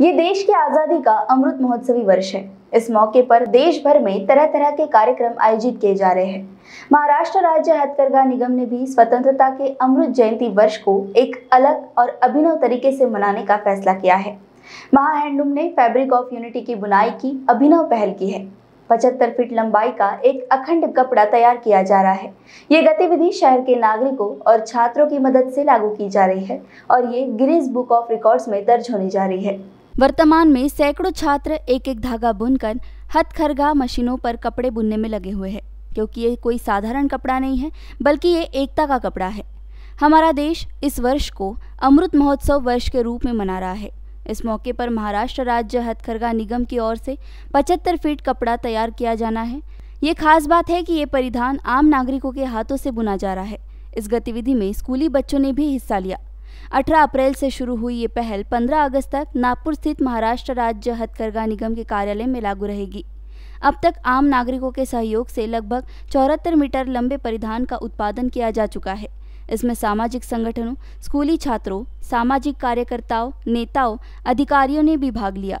ये देश की आज़ादी का अमृत महोत्सवी वर्ष है इस मौके पर देश भर में तरह तरह के कार्यक्रम आयोजित किए जा रहे हैं महाराष्ट्र राज्य हथकरघा निगम ने भी स्वतंत्रता के अमृत जयंती वर्ष को एक अलग और अभिनव तरीके से मनाने का फैसला किया है महाहैंडलूम ने फैब्रिक ऑफ यूनिटी की बुनाई की अभिनव पहल की है पचहत्तर फीट लंबाई का एक अखंड कपड़ा तैयार किया जा रहा है ये गतिविधि शहर के नागरिकों और छात्रों की मदद से लागू की जा रही है और ये गिनीज बुक ऑफ रिकॉर्ड्स में दर्ज होने जा रही है वर्तमान में सैकड़ों छात्र एक एक धागा बुनकर हथखरगा मशीनों पर कपड़े बुनने में लगे हुए हैं क्योंकि ये कोई साधारण कपड़ा नहीं है बल्कि ये एकता का कपड़ा है हमारा देश इस वर्ष को अमृत महोत्सव वर्ष के रूप में मना रहा है इस मौके पर महाराष्ट्र राज्य हथखरगा निगम की ओर से 75 फीट कपड़ा तैयार किया जाना है ये खास बात है कि ये परिधान आम नागरिकों के हाथों से बुना जा रहा है इस गतिविधि में स्कूली बच्चों ने भी हिस्सा लिया 18 अप्रैल से शुरू हुई ये पहल 15 अगस्त तक नागपुर स्थित महाराष्ट्र राज्य हथकरघा निगम के कार्यालय में लागू रहेगी अब तक आम नागरिकों के सहयोग से लगभग चौहत्तर मीटर लंबे परिधान का उत्पादन किया जा चुका है इसमें सामाजिक संगठनों स्कूली छात्रों सामाजिक कार्यकर्ताओं नेताओं अधिकारियों ने भी भाग लिया